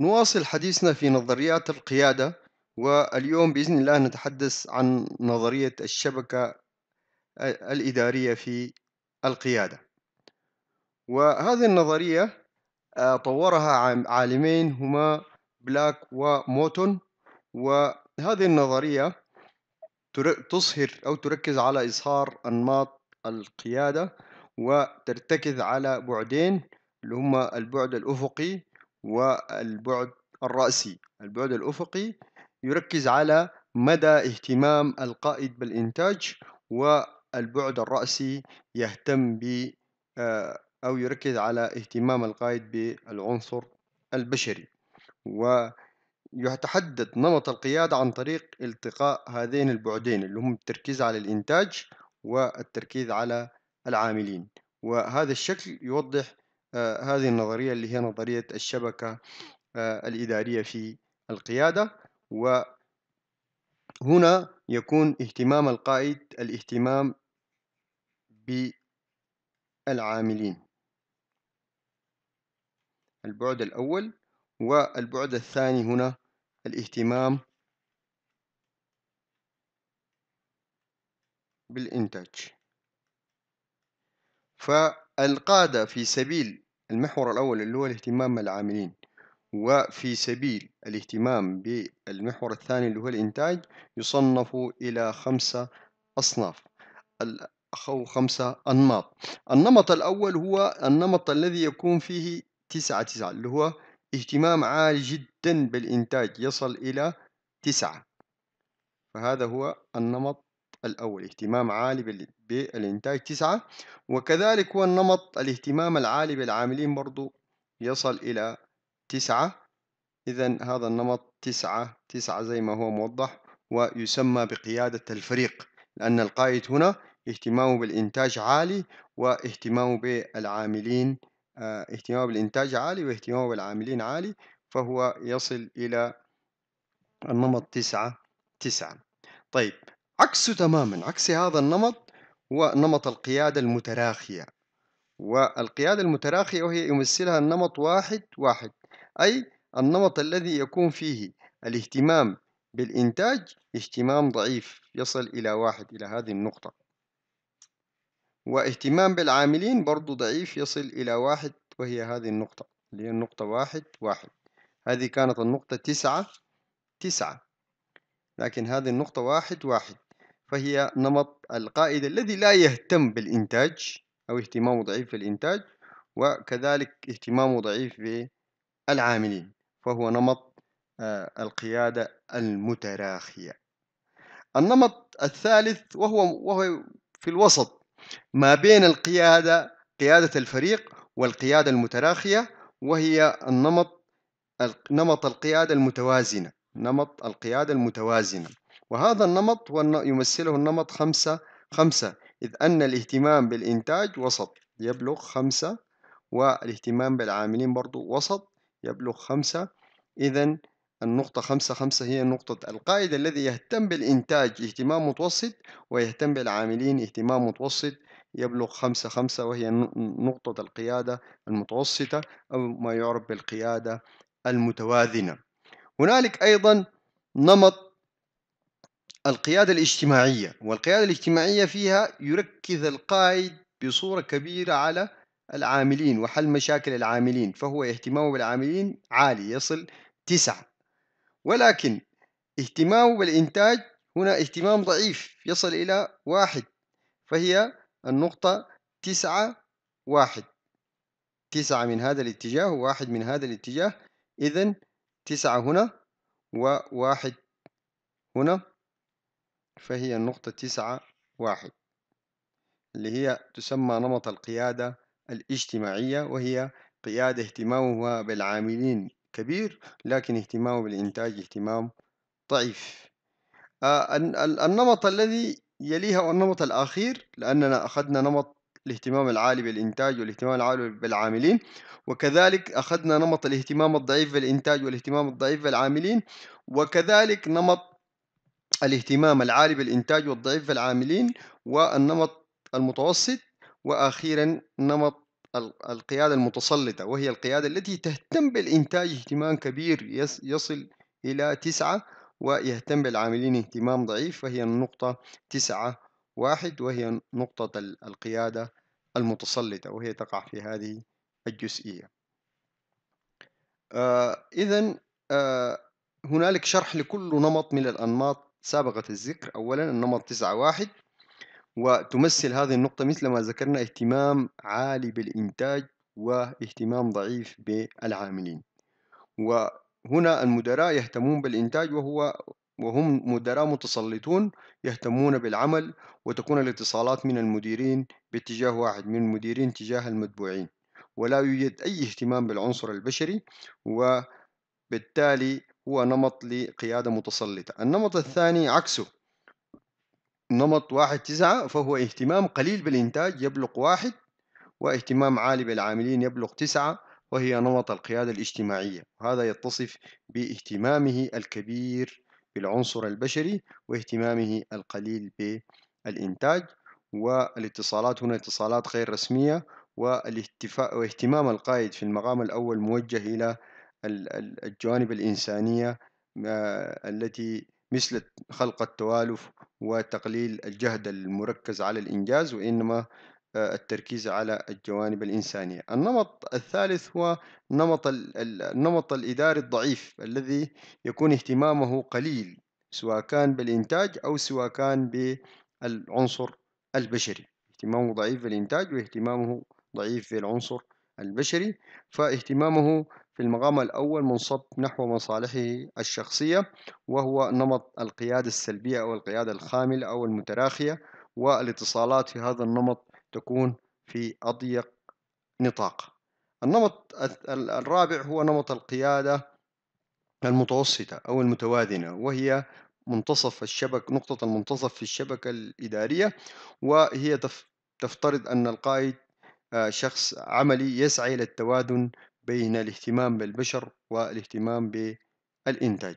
نواصل حديثنا في نظريات القيادة واليوم بإذن الله نتحدث عن نظرية الشبكة الإدارية في القيادة وهذه النظرية طورها عالمين هما بلاك وموتون وهذه النظرية تظهر أو تركز على إظهار أنماط القيادة وترتكز على بعدين اللي هما البعد الأفقي والبعد الرأسي البعد الأفقي يركز على مدى اهتمام القائد بالإنتاج والبعد الرأسي يهتم ب آه، أو يركز على اهتمام القائد بالعنصر البشري ويتحدد نمط القيادة عن طريق التقاء هذين البعدين اللي هم التركيز على الإنتاج والتركيز على العاملين وهذا الشكل يوضح آه، هذه النظرية اللي هي نظرية الشبكة آه، الإدارية في القيادة وهنا يكون اهتمام القائد الاهتمام بالعاملين البعد الأول والبعد الثاني هنا الاهتمام بالإنتاج القادة في سبيل المحور الأول اللي هو الاهتمام بالعاملين وفي سبيل الاهتمام بالمحور الثاني اللي هو الإنتاج يصنفوا إلى خمسة أصناف أو خمسة أنماط النمط الأول هو النمط الذي يكون فيه تسعة تسعة اللي هو اهتمام عالي جدا بالإنتاج يصل إلى تسعة فهذا هو النمط الأول اهتمام عالي بالإنتاج تسعة وكذلك هو النمط الاهتمام العالي بالعاملين برضو يصل إلى تسعة إذا هذا النمط تسعة تسعة زي ما هو موضح ويسمى بقيادة الفريق لأن القائد هنا اهتمامه بالإنتاج عالي واهتمامه بالعاملين آه، اهتمامه بالإنتاج عالي واهتمامه بالعاملين عالي فهو يصل إلى النمط تسعة تسعة طيب عكسه تماما عكس هذا النمط هو نمط القيادة المتراخية والقيادة المتراخية وهي يمثلها النمط واحد واحد أي النمط الذي يكون فيه الاهتمام بالإنتاج اهتمام ضعيف يصل إلى واحد إلى هذه النقطة واهتمام بالعاملين برضو ضعيف يصل إلى واحد وهي هذه النقطة اللي هي النقطة واحد واحد هذه كانت النقطة تسعة تسعة لكن هذه النقطة واحد واحد فهي نمط القائد الذي لا يهتم بالإنتاج أو اهتمامه ضعيف في الإنتاج وكذلك اهتمامه ضعيف بالعاملين فهو نمط آه، القيادة المتراخية النمط الثالث وهو, وهو في الوسط ما بين القيادة قيادة الفريق والقيادة المتراخية وهي النمط نمط القيادة المتوازنة نمط القيادة المتوازنة وهذا النمط يمثله النمط خمسة خمسة إذ أن الاهتمام بالإنتاج وسط يبلغ خمسة والاهتمام بالعاملين برضو وسط يبلغ خمسة إذا النقطة خمسة خمسة هي نقطة القائد الذي يهتم بالإنتاج اهتمام متوسط ويهتم بالعاملين اهتمام متوسط يبلغ خمسة خمسة وهي نقطة القيادة المتوسطة أو ما يعرف بالقيادة المتوازنة هنالك أيضا نمط القيادة الاجتماعية والقيادة الاجتماعية فيها يركز القائد بصورة كبيرة على العاملين وحل مشاكل العاملين فهو اهتمامه بالعاملين عالي يصل تسعة ولكن اهتمامه بالإنتاج هنا اهتمام ضعيف يصل إلى واحد فهي النقطة تسعة واحد تسعة من هذا الاتجاه وواحد من هذا الاتجاه إذن تسعة هنا وواحد هنا فهي النقطة تسعة واحد اللي هي تسمى نمط القيادة الاجتماعية وهي قيادة اهتمامها بالعاملين كبير لكن اهتمامه بالإنتاج اهتمام ضعيف آه النمط الذي يليها هو النمط الأخير لأننا أخذنا نمط الاهتمام العالي بالإنتاج والاهتمام العالي بالعاملين وكذلك أخذنا نمط الاهتمام الضعيف بالإنتاج والاهتمام الضعيف بالعاملين وكذلك نمط الاهتمام العالي بالإنتاج والضعيف في العاملين والنمط المتوسط وأخيرا نمط القيادة المتسلطة وهي القيادة التي تهتم بالإنتاج اهتمام كبير يصل إلى تسعة ويهتم بالعاملين اهتمام ضعيف وهي النقطة تسعة واحد وهي نقطة القيادة المتسلطة وهي تقع في هذه الجزئية آه إذا آه هنالك شرح لكل نمط من الأنماط سابقة الذكر أولا النمط تسعة واحد وتمثل هذه النقطة مثل ما ذكرنا اهتمام عالي بالإنتاج واهتمام ضعيف بالعاملين وهنا المدراء يهتمون بالإنتاج وهو وهم مدراء متسلطون يهتمون بالعمل وتكون الاتصالات من المديرين باتجاه واحد من المديرين تجاه المتبوعين ولا يوجد أي اهتمام بالعنصر البشري وبالتالي هو نمط لقيادة متسلطة النمط الثاني عكسه نمط واحد تسعة فهو اهتمام قليل بالإنتاج يبلغ واحد واهتمام عالي بالعاملين يبلغ تسعة وهي نمط القيادة الاجتماعية وهذا يتصف باهتمامه الكبير بالعنصر البشري واهتمامه القليل بالإنتاج والاتصالات هنا اتصالات غير رسمية واهتمام القائد في المقام الأول موجه إلى الجوانب الإنسانية آه، التي مثل خلق التوالف وتقليل الجهد المركز على الإنجاز وإنما آه، التركيز على الجوانب الإنسانية النمط الثالث هو نمط النمط الإداري الضعيف الذي يكون اهتمامه قليل سواء كان بالإنتاج أو سواء كان بالعنصر البشري اهتمامه ضعيف بالإنتاج واهتمامه ضعيف بالعنصر البشري فاهتمامه في المقام الأول منصب نحو مصالحه الشخصية وهو نمط القيادة السلبية أو القيادة الخاملة أو المتراخية والاتصالات في هذا النمط تكون في أضيق نطاق النمط الرابع هو نمط القيادة المتوسطة أو المتوازنة وهي منتصف الشبك نقطة المنتصف في الشبكة الإدارية وهي تفترض أن القائد آه، شخص عملي يسعى إلى التوازن بين الاهتمام بالبشر والاهتمام بالإنتاج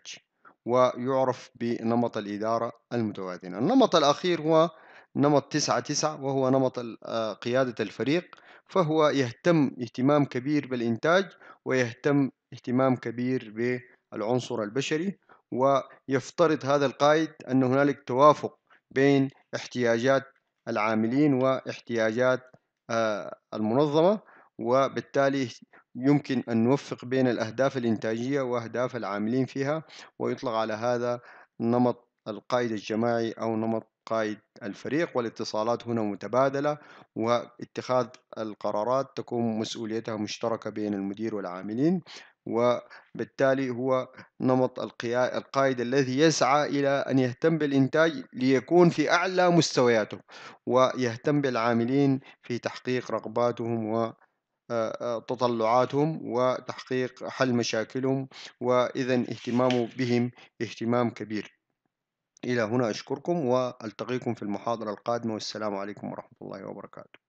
ويعرف بنمط الإدارة المتوازنة النمط الأخير هو نمط 9 9 وهو نمط آه، قيادة الفريق فهو يهتم اهتمام كبير بالإنتاج ويهتم اهتمام كبير بالعنصر البشري ويفترض هذا القائد أن هنالك توافق بين احتياجات العاملين واحتياجات آه، المنظمة وبالتالي يمكن أن نوفق بين الأهداف الإنتاجية وأهداف العاملين فيها ويطلق على هذا نمط القائد الجماعي أو نمط قائد الفريق والاتصالات هنا متبادلة واتخاذ القرارات تكون مسؤوليتها مشتركة بين المدير والعاملين وبالتالي هو نمط القائد الذي يسعى إلى أن يهتم بالإنتاج ليكون في أعلى مستوياته ويهتم بالعاملين في تحقيق رغباتهم و آه، آه، تطلعاتهم وتحقيق حل مشاكلهم وإذا اهتمامه بهم اهتمام كبير إلى هنا أشكركم وألتقيكم في المحاضرة القادمة والسلام عليكم ورحمة الله وبركاته